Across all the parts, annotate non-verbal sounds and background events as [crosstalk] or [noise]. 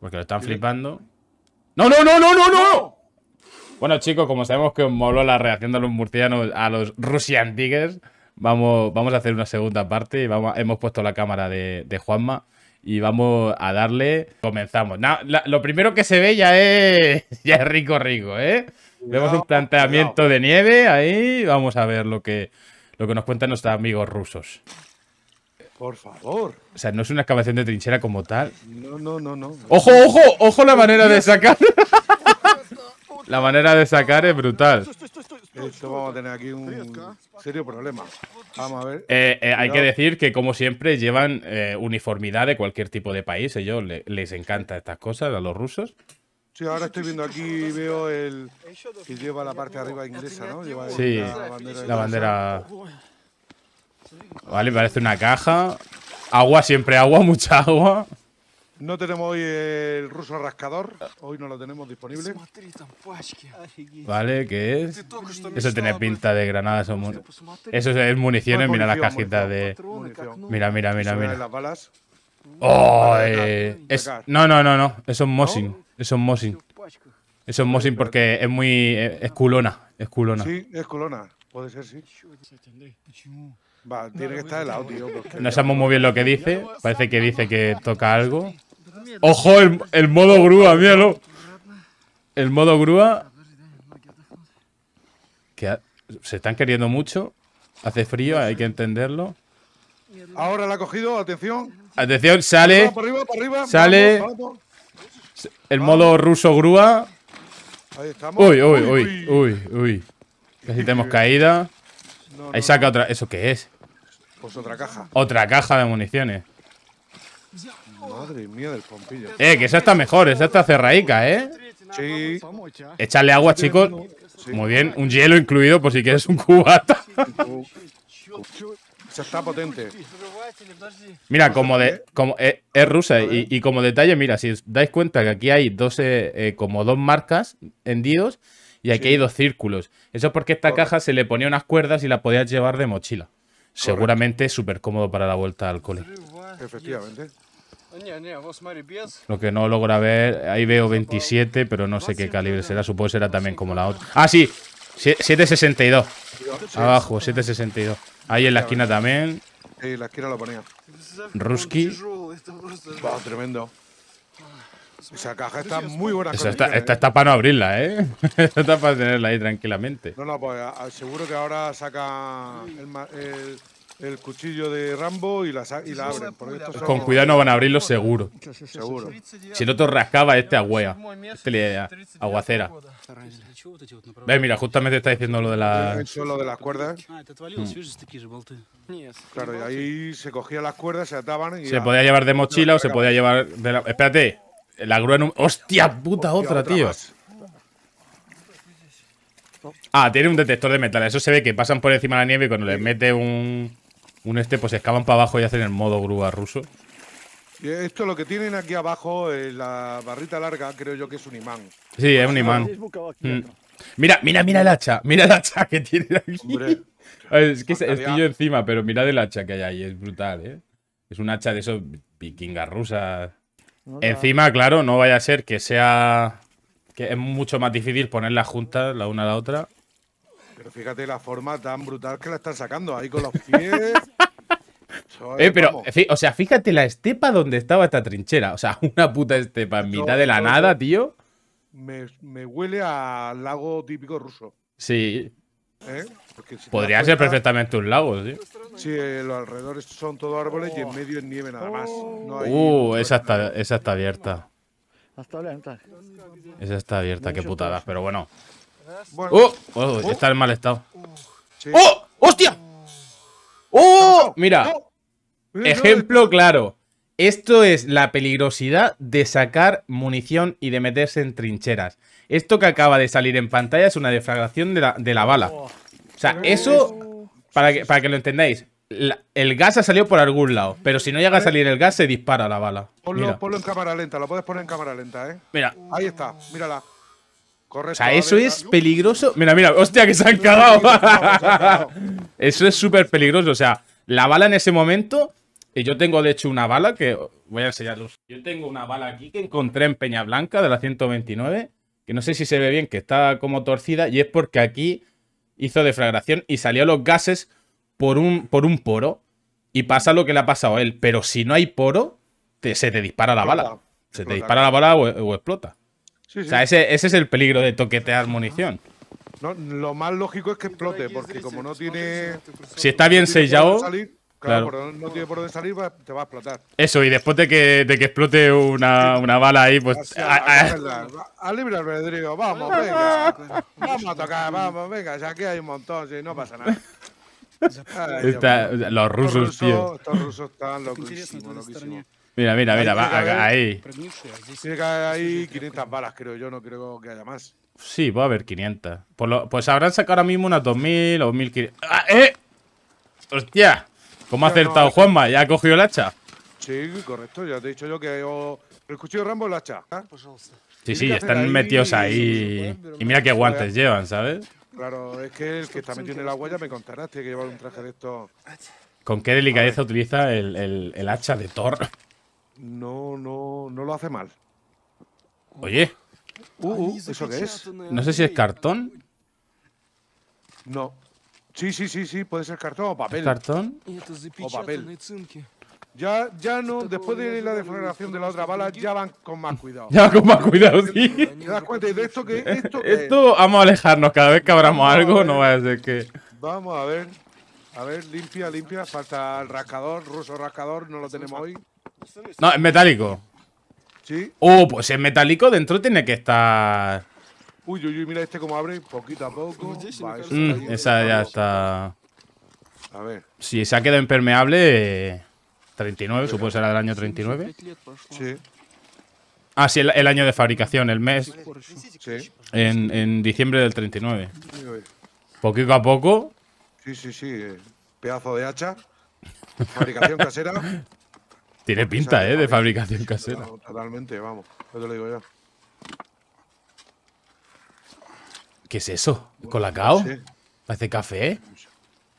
Porque lo están flipando. ¡No, no, no, no, no, no! Bueno, chicos, como sabemos que os moló la reacción de los murcianos a los Russian Tigers, vamos, vamos a hacer una segunda parte. vamos, hemos puesto la cámara de, Juanma y vamos a darle. Comenzamos. lo primero que se ve ya es, [laughs] ya es rico, rico, ¿eh? Vemos un planteamiento de nieve ahí. Vamos a ver lo que, lo que nos cuentan nuestros amigos rusos. Por favor. O sea, no es una excavación de trinchera como tal. No, no, no, no. ¡Ojo, ojo! ¡Ojo la manera de sacar! [laughs] la manera de sacar es brutal. Esto vamos a tener aquí un serio problema. Vamos a ver. Eh, eh, hay que decir que, como siempre, llevan eh, uniformidad de cualquier tipo de país. Ellos les encantan estas cosas a los rusos. Sí, ahora estoy viendo aquí, veo el que lleva la parte de arriba inglesa, ¿no? sí, la bandera. La bandera... Vale, parece una caja. Agua, siempre agua, [laughs] mucha agua. No tenemos hoy el ruso rascador. Hoy no lo tenemos disponible. Vale, ¿qué es? Este eso tiene pinta de granadas pues Eso es munición, pues Mira las cajitas de. Mira, mira, mira, mira. Oh, No, no, no, no. Eso es Mosin. Eso es Mosin. Eso es Mosin porque es muy. Eh, es culona. Es culona. Sí, es culona. Puede ser, sí tiene que estar el audio. No sabemos muy bien lo que dice. Parece que dice que toca algo. ¡Ojo! El, modo grúa, míralo. El modo grúa. Que se están queriendo mucho. Hace frío, hay que entenderlo. Ahora la ha cogido, atención. Atención, sale. sale. el modo ruso grúa. Uy, uy, uy, uy, uy. Casi tenemos caída. Ahí saca otra. ¿Eso qué es? Pues otra caja. Otra caja de municiones. Madre mía del pompillo. Eh, que esa está mejor, esa está cerraica, eh. Sí. Echarle agua, chicos. Muy bien, un hielo incluido por si quieres un cubata. Esa está potente. Mira, como de. Eh. Como, eh, es rusa. Y, como detalle, mira, si os dais cuenta que aquí hay dos eh, como dos marcas hendidos y aquí hay dos círculos. Eso es porque esta caja se le ponía unas cuerdas y la podías llevar de mochila. Seguramente súper cómodo para la vuelta al cole. Efectivamente. Lo que no logra ver, ahí veo 27, pero no sé qué calibre será. Supongo que será también como la otra. Ah, sí, 762. Abajo, 762. Ahí en la esquina también. Sí, la esquina lo ponía. Ruski. tremendo. Esa caja está muy buena está, esta ¿eh? está para no abrirla, ¿eh? [laughs] esta está para tenerla ahí tranquilamente. No, no, pues seguro que ahora saca el, cuchillo de Rambo y la, abren. con cuidado no van a abrirlo seguro. Seguro. Si no te rascaba, este agüea. Este le aguacera. Ve, mira, justamente está diciendo lo de la... Lo de las cuerdas. Claro, y ahí se cogían las cuerdas, se ataban y... Se podía llevar de mochila o se podía llevar de la... Espérate, la grúa número... ¡Hostia puta, otra, tío! Ah, tiene un detector de metal. Eso se ve que pasan por encima de la nieve y cuando les mete un, un este, pues escavan para abajo y hacen el modo grúa ruso. Esto lo que tienen aquí abajo, la barrita larga, creo yo que es un imán. Sí, es un imán. Mm. Mira, mira, mira el hacha. Mira el hacha que tiene aquí. [laughs] es que es yo encima, pero mirad el hacha que hay ahí. Es brutal, ¿eh? Es un hacha de esos vikingas rusas. Encima, claro, no vaya a ser que sea. que es mucho más difícil ponerlas juntas la una a la otra. Pero fíjate la forma tan brutal que la están sacando ahí con los pies. [laughs] eh, pero, o sea, fíjate la estepa donde estaba esta trinchera. O sea, [laughs] una puta estepa en mitad de la nada, tío. Me, huele al lago típico ruso. Sí. ¿Eh? Podría ser perfectamente un lago, tío. Sí, los alrededores son todo árboles y en medio es nieve nada más. uh, esa está, abierta. Esa está abierta, qué putada pero bueno. Uh, oh, uh. Está en mal estado. Uh, ¡Oh! ¡Hostia! ¡Oh! Mira. Eh, Ejemplo eh. claro. Esto es la peligrosidad de sacar munición y de meterse en trincheras. Esto que acaba de salir en pantalla es una deflagración de la, bala. Oh. O sea, eso, para que, para que lo entendáis, el gas ha salido por algún lado, pero si no llega a eh. salir el gas se dispara la bala. Ponlo, en cámara lenta, lo puedes poner en cámara lenta, ¿eh? Mira. Ahí está, mírala. Correcto, o sea, eso es peligroso. Mira, mira, hostia, que se han cagado. eso es súper peligroso. O sea, la bala en ese momento y yo tengo, de hecho, una bala que... Voy a enseñarlos. Yo tengo una bala aquí que encontré en Peña Blanca de la 129, que no sé si se ve bien, que está como torcida, y es porque aquí hizo deflagración y salió los gases por un, por un poro. Y pasa lo que le ha pasado a él. Pero si no hay poro, se te dispara la bala. Se te dispara la bala o, explota. O sea, ese, es el peligro de toquetear munición. No, lo más lógico es que explote, porque como no tiene. Si está bien sellado. Claro, no tiene por dónde salir, te va a explotar. Eso, y después de que, de que explote una, una bala ahí, pues. Al a, a, libre albedrío, vamos, venga. vamos a tocar, vamos, venga, aquí hay un montón, si no pasa nada. los rusos, tío. Estos rusos están loquísimos, loquísimos. Mira, mira, mira, va, ahí. Tiene que haber ahí 500 balas, creo yo, no creo que haya más. Sí, va a haber 500. Pues pues habrán sacado ahora mismo unas 2000 o 1500. ¡Ah, eh! ¡Hostia! ¿Cómo ha acertado Juanma? ¿Ya ha cogido el hacha? Sí, correcto. Ya te he dicho yo que el cuchillo de Rambo es la hacha. ¿eh? Pues sí, sí, están metidos ahí. Y, mira qué ¿eh? guantes llevan, ¿sabes? Claro, es que el que está metido en la huella me contará, tiene que llevar un traje de estos. ¿Con qué delicadeza utiliza el, el, hacha de Thor? No, no, no lo hace mal. Oye. Uh, uh, ¿eso qué es? No sé si es cartón. No, Sí, sí, sí, sí, puede ser cartón o papel. ¿Cartón? O papel. Ya, ya no, después de la defloración de la otra bala, ya van con más cuidado. ya con más cuidado, sí. ¿Te das cuenta? de esto que Esto, esto vamos a alejarnos cada vez que abramos algo, no va a ser que. Vamos a ver. A ver, limpia, limpia. Falta el rascador, ruso rascador, no lo tenemos hoy. No, es metálico. Sí. Oh, pues es metálico, dentro tiene que estar. Uy, uy, uy, mira este cómo abre, poquito a poco. esa ya está. A ver. Si se ha quedado impermeable, 39, supongo que será del año 39. Sí. Ah, sí, el, año de fabricación, el mes. Sí. En, diciembre del 39. Poquito a poco. Sí, sí, sí. Eh, pedazo de hacha. Fabricación casera. Tiene pinta, ¿eh? De fabricación casera. Totalmente, vamos. te lo digo ya. ¿Qué es eso? ¿Colacao? Parece ¿Hace café?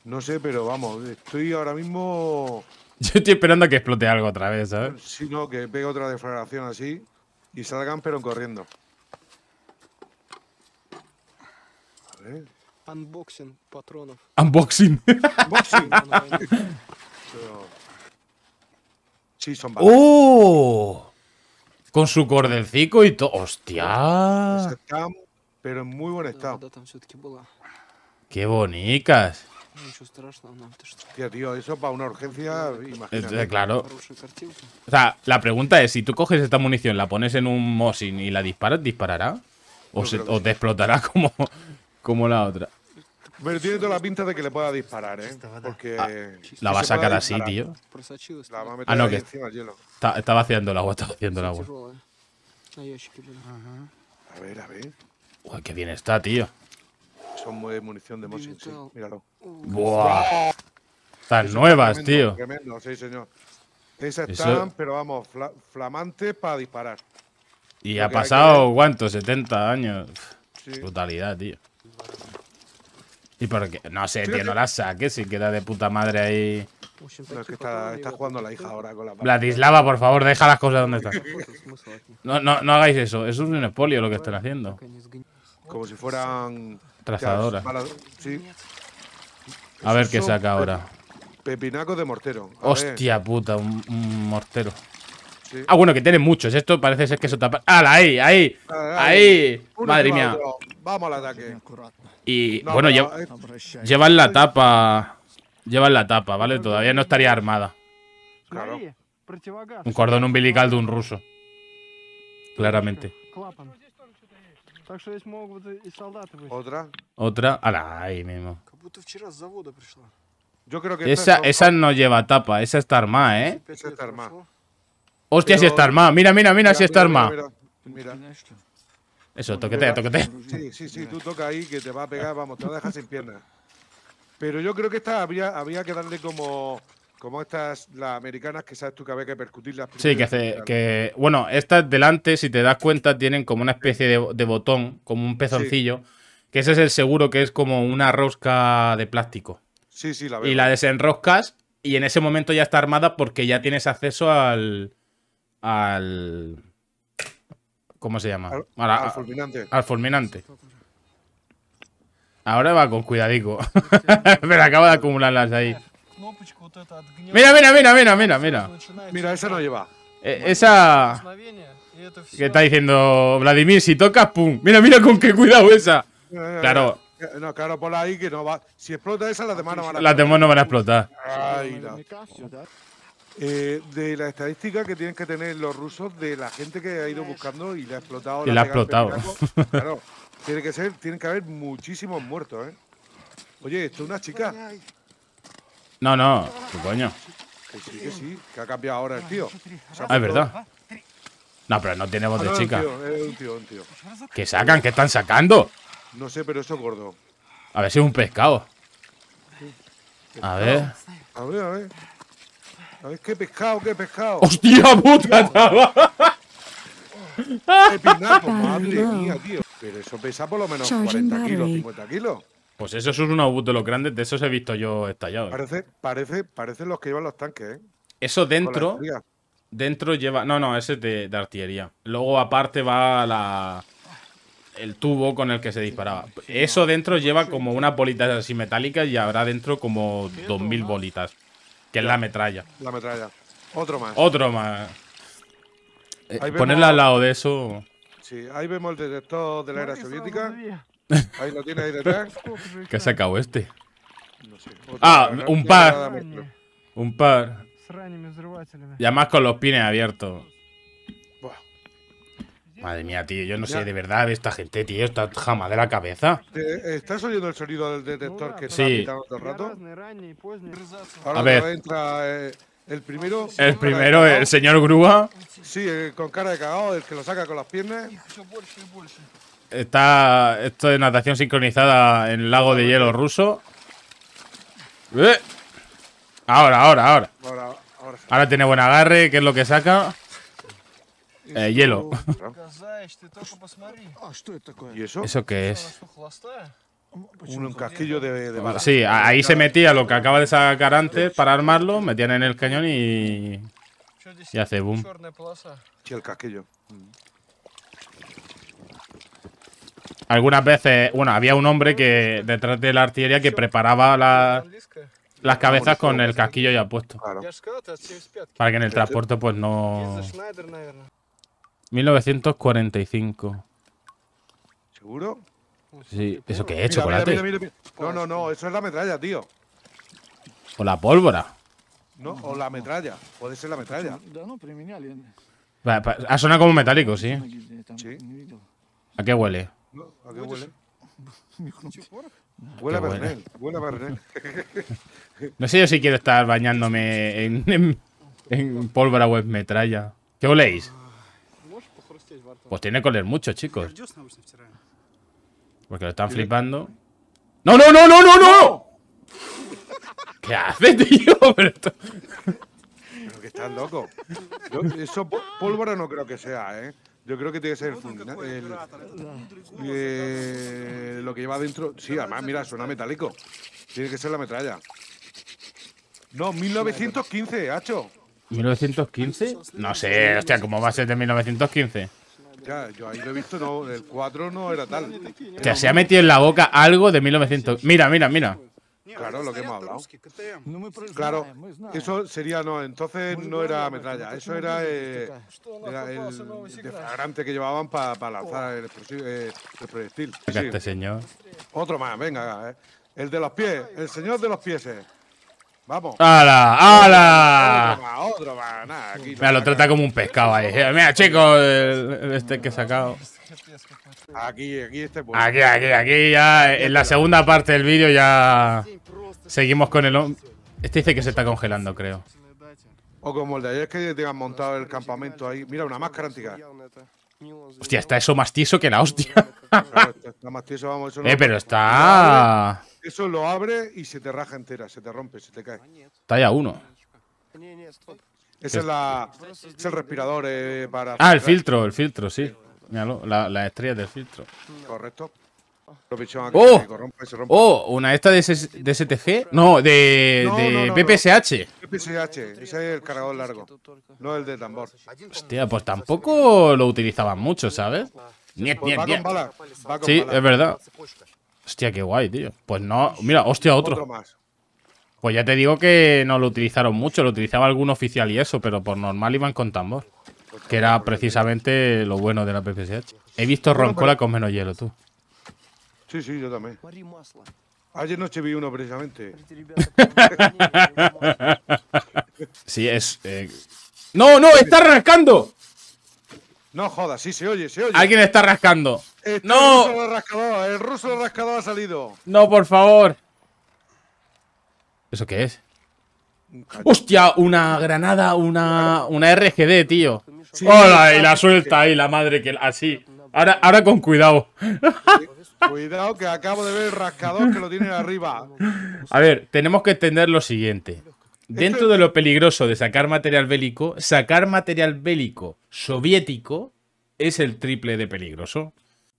No sé, pero vamos, estoy ahora mismo. [laughs] Yo estoy esperando a que explote algo otra vez, ¿sabes? Si no, que pegue otra deflagración así y salgan, pero corriendo. A ver. Unboxing, patronos. Unboxing. [laughs] Unboxing. Sí, son ¡Oh! Con su cordelcico y todo. ¡Hostia! pero en muy buen estado. ¡Qué bonitas! ya tío, eso para una urgencia, claro. O sea, la pregunta es, si tú coges esta munición, la pones en un Mosin y la disparas, ¿disparará? ¿O, te explotará [laughs] como, como la otra? Pero tiene toda la pinta de que le pueda disparar, ¿eh? Porque... Ah, la va a sacar así, tío. La va a meter ah, no, que hielo. Está, vaciando el agua, está vaciando el agua. A ver, a ver. Uy, qué bien está, tío. Son muy munición de Mosin, sí, míralo. ¡Buah! Están nuevas, tío. sí, señor. Esas están, pero vamos, flamantes para disparar. Y ha pasado, ¿cuánto? 70 años. Brutalidad, tío. ¿Y por qué? No sé, tío, no la saques si queda de puta madre ahí. Pues pero es que está, está, jugando la hija ahora con la Vladislava, por favor, deja las cosas donde están. Pues no, no, no hagáis eso. Eso es un espolio lo que están haciendo como si fueran... Trazadoras. A ver qué saca ahora. pepinaco de mortero. Hostia puta, un, mortero. Ah, bueno, que tiene muchos. Esto parece ser que eso tapa. ¡Hala! Ahí, ahí, ah, ahí. Madre mía. Vamos al ataque. Y bueno, llevar eh. llevan la tapa. Llevan la tapa, ¿vale? Todavía no estaría armada. Claro. Un cordón umbilical de un ruso. Claramente. Otra. Otra. Otra. Ala, ahí mismo. Yo creo que esa, esa no lleva tapa, esa está armada, ¿eh? Esa Hostia, si está armada. Mira, mira, mira, si está armada. Eso, toquetea, toquetea. Sí, sí, sí, tú toca ahí que te va a pegar, vamos, te va a dejar sin piernas. Pero yo creo que esta había, había que darle como como estas, las americanas, que sabes tú que había que percutirlas. Sí, que bueno, estas delante, si te das cuenta, tienen como una especie de, botón, como un pezoncillo. Que ese es el seguro, que es como una rosca de plástico. Sí, sí, la veo. Y la desenroscas y en ese momento ya está armada porque ya tienes acceso al. al. ¿Cómo se llama? Al, fulminante. Al fulminante. Ahora va con cuidadico. [laughs] Pero acaba de acumularlas ahí. Mira, mira, mira, mira, mira. mira. Mira, esa no lleva. Э, esa. Que está diciendo Vladimir, si tocas, pum. Mira, mira con qué cuidado esa. Eh, eh, eh, claro. No, claro, por ahí que no va. Si explota esa, las demás no van a explotar. Las demás no van a explotar. Ay, de la estadística que tienen que tener los rusos de la gente que ha ido buscando y la ha explotado. Y la, ha explotado. [laughs] Claro, tiene que ser, tienen que haber muchísimos muertos, ¿eh? Oye, esto es una chica. No, no, ¿qué pues coño? Que sí, que sí, que ha cambiado ahora el tío. Ah, es verdad. No, pero no tiene voz de chica. ¿Qué sacan? ¿Qué están sacando? No sé, pero eso es gordo. A ver si es un pescado. A ver. A ver, a ver. A ver, qué pescado, qué pescado. ¡Hostia puta, ¡Qué pinapo! madre mía, tío! Pero eso pesa por lo menos 40 kilos, 50 kilos. Pues eso es un obús de los grandes, de esos he visto yo estallados. Parece, parece, parecen los que llevan los tanques, ¿eh? Eso dentro. Dentro lleva. No, no, ese es de, artillería. Luego, aparte, va la. El tubo con el que se disparaba. Eso dentro lleva como unas bolitas así metálicas y habrá dentro como 2000 bolitas. Que es la metralla. La metralla. Otro más. Otro más. Eh, ponerla al lado de eso. Sí, ahí vemos el detector de la era soviética. [laughs] Ahí lo tiene ahí detrás. [laughs] ¿Qué ha este? Ah, un par. Un par. Y además con los pines abiertos. Madre mía, tío, yo no sé de verdad esta gente, tío, está jamás de la cabeza. ¿Estás oyendo el sonido del detector que sí. está todo el rato? Pues, a ver. Entra, eh, el primero. El primero, el señor Grúa. Sí, eh, con cara de cagado, el que lo saca con las piernas. Está esto de natación sincronizada en el lago de hielo ruso. Eh. Ahora, ahora, ahora. Ahora, tiene buen agarre, qué es lo que saca. Eh, este hielo. [laughs] eso? qué es? Un casquillo de, Sí, ahí se metía lo que acaba de sacar antes para armarlo, metían en el cañón y. Y hace boom. el casquillo algunas veces, bueno, había un hombre que detrás de la artillería que preparaba las cabezas con el casquillo ya puesto. Para que en el transporte pues no... 1945. ¿Seguro? Sí, ¿eso qué he ¿Chocolate? con no, no, no, eso es la metralla, tío. O la pólvora. No, o la metralla. Puede ser la metralla. Ha sonado como metálico, sí. ¿Sí? ¿A qué huele? ¿A qué huele? [laughs] Ah, huele a huele [laughs] No sé yo si quiero estar bañándome en, en, pólvora o metralla. ¿Qué oléis? Ah, pues tiene que oler mucho, chicos. Porque lo están flipando. ¡No, no, no, no, no, no! ¿Qué haces, tío? [laughs] Pero que estás loco. eso pólvora no creo que sea, ¿eh? Yo creo que tiene que ser el, eh, lo que lleva adentro. Sí, además, mira, suena metálico. Tiene que ser la metralla. No, 1915, Hacho. ¿1915? No sé, hostia, ¿cómo va a ser de 1915? Ya, yo ahí lo he visto, no, el 4 no era tal. O sea, se ha metido en la boca algo de 1900. Mira, mira, mira. Claro, este lo que hemos hablado. claro, eso sería, no, entonces no era metralla, eso era, el este deflagrante que llevaban para lanzar el, eh, proyectil. Este señor. Otro más, venga, eh. el de los pies, el señor de los pies. Eh. Vamos. ¡Hala! ¡Hala! Mira, lo trata como un pescado ahí. Mira, chicos, este que he sacado. Este Aquí, aquí este Aquí, aquí, aquí ya. En la segunda parte del vídeo ya. Seguimos con el. Este dice que se está congelando, creo. O como el de ayer que te han montado el campamento ahí. Mira, una máscara antigua. Hostia, está eso más tieso que la hostia. está más tieso, vamos, eso eh, pero está. Eso lo abre y se te raja entera, se te rompe, se te cae. Talla 1. Ese es, el respirador eh, para. Ah, el filtro, el filtro, sí. Míralo, las estrellas del filtro. Correcto. ¡Oh! ¡Oh! ¿Una esta de, STG? No, de, no, PPSH. ese es el cargador largo, no el de tambor. Hostia, pues tampoco lo utilizaban mucho, ¿sabes? Niet, niet, niet. Sí, es verdad. Hostia, qué guay, tío. Pues no, mira, hostia, otro. Pues ya te digo que no lo utilizaron mucho, lo utilizaba algún oficial y eso, pero por normal iban con tambor que era precisamente lo bueno de la PPSH. He visto roncola con menos hielo, tú. Sí, sí, yo también. Ayer noche vi uno precisamente. [laughs] sí, es. Eh, no! ¡Está rascando! No jodas, sí se oye, se oye. Alguien está rascando. Este ¡No! El ruso, el ruso rascador ha salido. No, por favor. ¿Eso qué es? ¡Hostia! Una granada, una, una RGD, tío. Hola, y la suelta ahí, la madre que así. Ahora, ahora con cuidado. Pues, cuidado que acabo de ver el rascador que lo tiene arriba. A ver, tenemos que entender lo siguiente. Dentro de lo peligroso de sacar material bélico, sacar material bélico soviético es el triple de peligroso.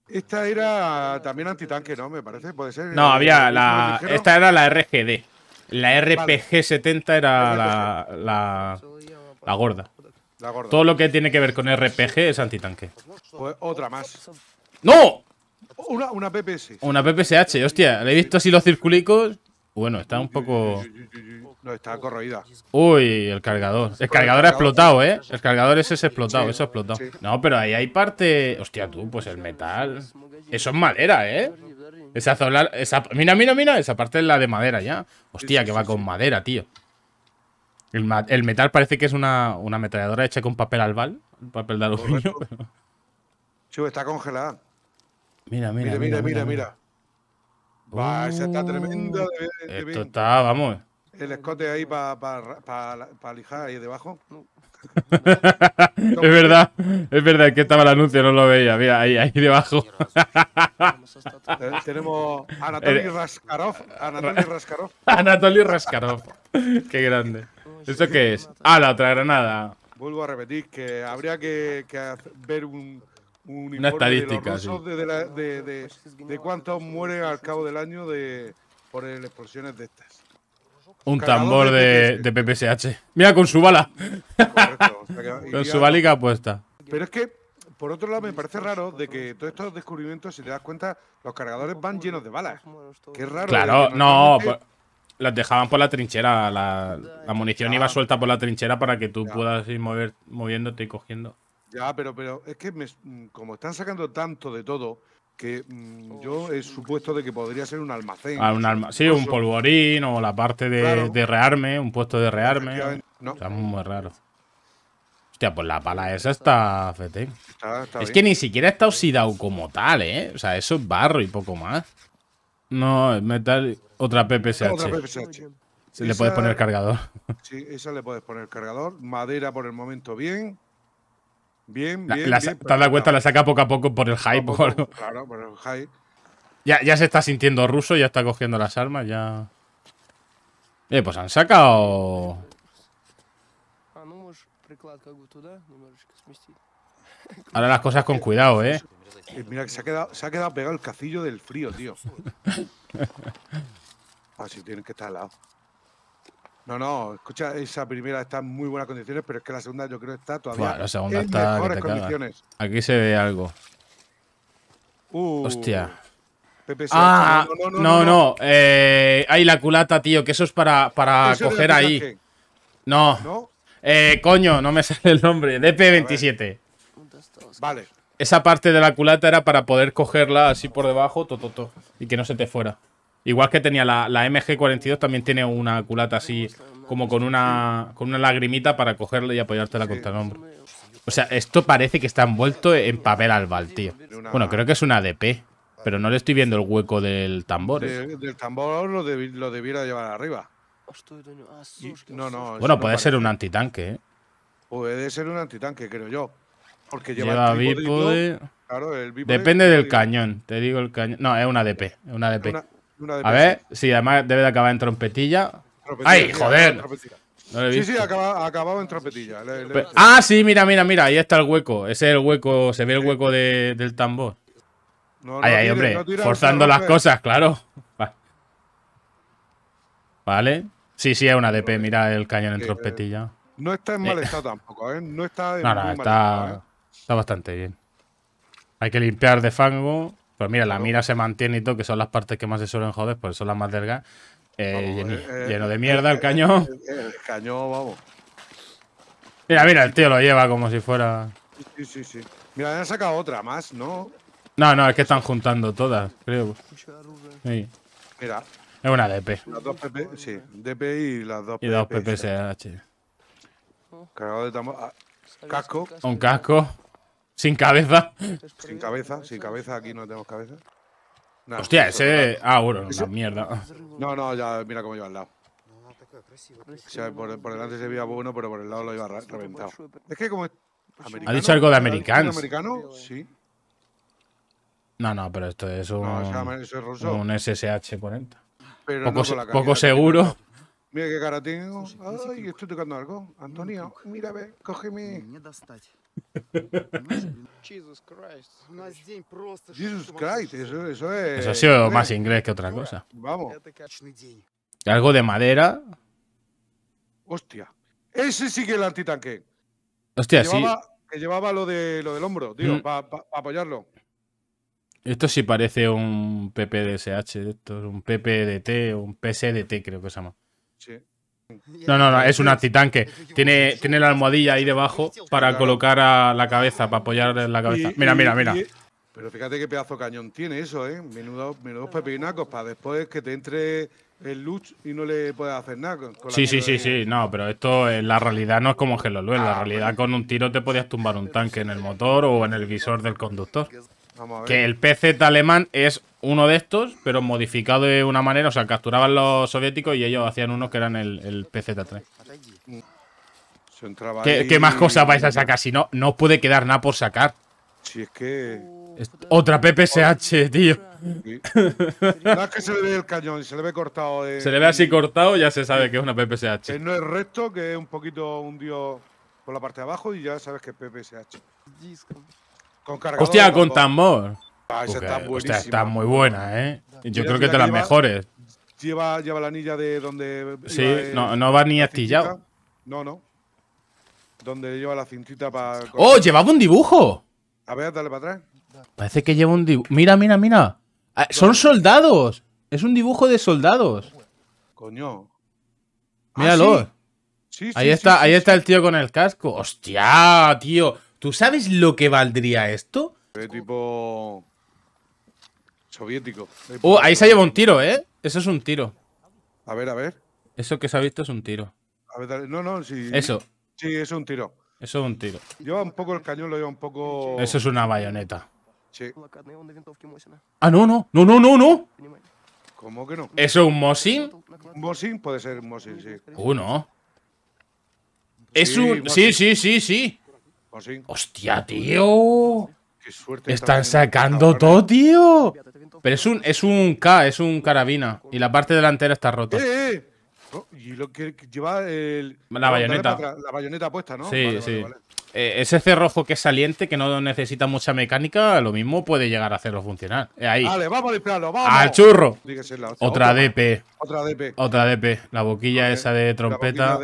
Esta era también antitanque, ¿no? Me parece, puede ser. No, había la. Esta era la RGD. La RPG-70 era pues la, la gorda. Todo lo que tiene que ver con RPG es antitanque. Pues otra más. ¡No! Una, una PPS. Una PPSH, hostia. Le he visto así los circulicos. Bueno, está un poco. No, está corroída. Uy, el cargador. El cargador ha explotado, ¿eh? El cargador ese es explotado, eso ha explotado. No, pero ahí hay parte. Hostia, tú, pues el metal. Eso es madera, ¿eh? Esa, zona... esa Mira, mira, mira. Esa parte es la de madera ya. Hostia, que va con madera, tío. El, metal parece que es una, una ametralladora hecha con papel albal, papel de aluminio. sí está congelada. Mira, mira, mira, mira, mira. mira, Va, está tremendo De, esto está, vamos. El escote ahí para pa, para lijar ahí debajo. [laughs] es verdad, es verdad que estaba el anuncio, no lo veía. Mira, ahí, ahí debajo. Eh, tenemos Anatoly eh, Raskarov. Anatoly eh, Raskarov. Anatoly Raskarov. Qué grande. ¿Esto qué es? Ah, la otra granada. Vuelvo a repetir que habría que, ver un, una estadística. De, de, pues cuántos mueren al cabo del año de, por explosiones de estas. Un tambor de, PPSH. Mira, con su bala. [laughs] con su balica puesta. Pero es que, por otro lado, me parece raro de que todos estos descubrimientos, si te das cuenta, los cargadores van llenos de balas. Qué raro. Claro, no. Pues, las dejaban por la trinchera, la, munición iba suelta por la trinchera para que tú puedas ir mover, moviéndote y cogiendo. Ya, pero, pero es que mm, como están sacando tanto de todo, que mm, yo oh, he supuesto de que podría ser un almacén. Ah, un sí, un polvorín o la parte de, de rearme, un puesto de rearme. Está muy raro. Hostia, pues la pala esa está es que ni siquiera está oxidado como tal, ¿eh? O sea, eso es barro y poco más. No, metal, otra PPSH. Otra le puedes poner cargador. Sí, esa le puedes poner cargador. Madera por el momento bien. Bien, la, bien. La, bien cuenta, la saca poco a poco por el hype. Claro, por el hype. Ya, ya se está sintiendo ruso, ya está cogiendo las armas, ya. Eh, pues han sacado. Ah, Ahora las cosas con cuidado, eh. Eh, mira que se ha quedado, se ha quedado pegado el cacillo del frío, tío. Así ah, tienen que estar al lado. No, no, escucha, esa primera está en muy buenas condiciones, pero es que la segunda yo creo que está todavía en mejores condiciones. Aquí se ve algo. Uh, Hostia. ah, no, no, hay eh, la culata, tío, que eso es para, para coger ahí. No. Eh, coño, no me [laughs] sale el nombre. DP27. Vale esa parte de la culata era para poder cogerla así por debajo, toto y que no se te fuera. Igual que tenía la, MG42, también tiene una culata así, como con una, con una lagrimita para cogerla y apoyártela contra el hombro. O sea, esto parece que está envuelto en papel albal, tío. Bueno, creo que es una DP, pero no le estoy viendo el hueco del tambor. ¿eh? del tambor lo, debiera llevar arriba. No, no, bueno, puede ser un antitanque, ¿eh? Puede ser un antitanque, creo yo lleva, Depende del cañón, te digo el cañón. No, es una DP. una DP. a ver, sí. además debe de acabar en trompetilla. ¡Ay, joder! sí, sí, ha acabado en trompetilla. ah, sí, mira, mira, mira, ahí está el hueco. Ese es el hueco, se ve el hueco del tambor. Ahí, ahí, hombre, forzando las cosas, claro. Vale. Sí, sí, es una DP, mira el cañón en trompetilla. No está en mal eh. estado tampoco, ¿eh? No está [laughs] en no, está... ¿eh? Está bastante bien. Hay que limpiar de fango. Pues mira, la mira se mantiene y todo, que son las partes que más se suelen joder, pues son las más delgadas. Eh, eh, eh, lleno, de mierda el cañón. El, cañón, vamos. Mira, mira, el tío lo lleva como si fuera. Sí, sí, sí. Mira, han sacado otra más, ¿no? No, no, es que están juntando todas, creo. Mira. Es una DP. Las dos PP, sí. DP y las dos PP. Y dos PPSH. Cargado de tambor. Ah, casco. Un casco. Sin cabeza. Pues sin cabeza, sin cabeza, aquí no tenemos cabeza. Hostia, ese. Ah, bueno, mierda. No, no, ya mira cómo iba al lado. O sea, por, por delante se veía bueno, pero por el lado lo iba reventado. Es que como. Es pues ¿Ha dicho algo de americanos? americano? Sí. No, no, pero esto es un. Un SSH40. Pero poco, poco seguro. Mira qué cara tengo. Ay, estoy tocando algo. Antonio, mira, ve, cógeme. Mm. Jesus Christ. eso, es. Eso ha sido más inglés que otra cosa. Vamos. Algo de madera. Hostia. Ese sí que es el antitanque. Hostia, que llevaba, sí. Que llevaba lo, de, lo del hombro, tío, mm. para apoyarlo. Esto sí parece un PPDSH, esto es un PPDT o un PSDT, creo que se llama. Sí. No, no, no, es un titán tiene, tiene la almohadilla ahí debajo para colocar a la cabeza, para apoyar la cabeza. Mira, mira, mira. Pero fíjate qué pedazo cañón tiene eso, ¿eh? Menudo, menudos pepinacos para después que te entre el Luch y no le puedes hacer nada. sí, sí, sí, sí, no, pero esto en la realidad no es como en Hello En la ah, realidad con un tiro te podías tumbar un tanque en el motor o en el visor del conductor. Que el PZ alemán es uno de estos, pero modificado de una manera. O sea, capturaban los soviéticos y ellos hacían uno que eran el, PZ3. ¿Qué, más cosas vais a sacar? Si no, no puede quedar nada por sacar. Si es que. otra PPSH, tío. No es que se le ve el cañón, se le ve cortado. Eh, se le ve así cortado, ya se sabe que es una PPSH. no es recto, que es un poquito hundido por la parte de abajo y ya sabes que es PPSH. Hostia, con tambor. Ah, está muy buena, ¿eh? Yo creo que es de las mejores. Lleva, lleva la anilla de donde. Sí, no, no va ni astillado. No, no. Donde lleva la cintita para. ¡Oh! ¡Llevaba un dibujo! A ver, dale para atrás. Parece que lleva un dibujo. Mira, mira, mira. Ah, son soldados. Es un dibujo de soldados. Coño. Míralo. Ah, ahí está, ahí está el tío con el casco. ¡Hostia, tío! ¿Tú sabes lo que valdría esto? De eh, tipo soviético. Eh, oh, ahí se ha llevado un tiro, ¿eh? Eso es un tiro. A ver, a ver. Eso que se ha visto es un tiro. A ver, no, no, sí. Eso. Sí, eso es un tiro. Eso es un tiro. Lleva un poco el cañón, lo lleva un poco. Eso es una bayoneta. Sí. Ah, no, no, no, no, no, no. ¿Cómo que no? ¿Eso es un Mosin? Un Mosin puede ser un Mosin, sí. Uh, no. es un. Sí, sí, sí, sí. ¿Ah, Hostia, tío. Qué suerte. Están sacando todo, tío. Pero es un, es un K, es un carabina. Y la parte delantera está rota. Eh, eh, eh. Oh, y lo que lleva el, la bayoneta. la bayoneta puesta, ¿no? Sí, sí. ese cerrojo que es saliente, que no necesita mucha mecánica, lo mismo puede llegar a hacerlo funcionar. ahí. Vale, vamos a dispararlo, ¡Al churro! Otra, DP. Otra DP. Otra DP. La boquilla esa de trompeta.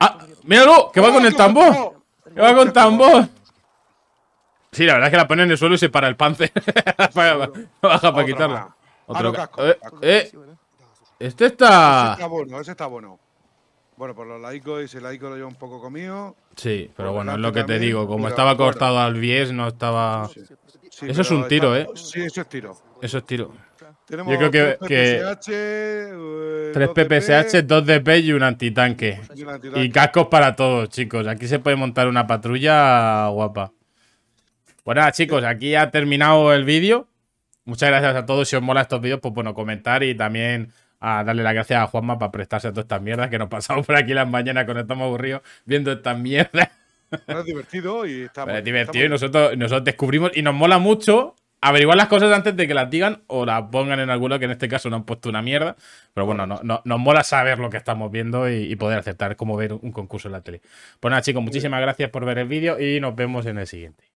¡Ah! ¡Míralo! ¡Que va oh, con el tambor! ¡Que va con tambor! Sí, la verdad es que la pone en el suelo y se para el panzer. baja [laughs] para quitarla. Eh, eh, eh, Este está. Ese está bueno, ese está bueno. Bueno, por los laicos, ese laico lo lleva un poco comido. Sí, pero bueno, es lo que te digo. Como estaba cortado al Bies, no estaba. eso es un tiro, ¿eh? Sí, eso es tiro. Eso es tiro. Tenemos Yo creo que, tres PPSH, 2 DP y un antitanque. y cascos para todos, chicos. Aquí se puede montar una patrulla guapa. Bueno, pues chicos, aquí ha terminado el vídeo. Muchas gracias a todos. Si os mola estos vídeos, pues bueno, comentar y también a darle las gracias a Juanma para prestarse a todas estas mierdas que nos [laughs] pasamos por aquí las mañanas cuando estamos aburridos viendo estas mierdas. es divertido y estamos. Bueno, es divertido y [laughs] nosotros, nosotros descubrimos y nos mola mucho averiguar las cosas antes de que las digan o las pongan en alguno que en este caso no han puesto una mierda. Pero bueno, no, nos mola saber lo que estamos viendo y, y poder aceptar cómo ver un concurso en la tele. Pues nada, chicos, muchísimas gracias por ver el vídeo y nos vemos en el siguiente.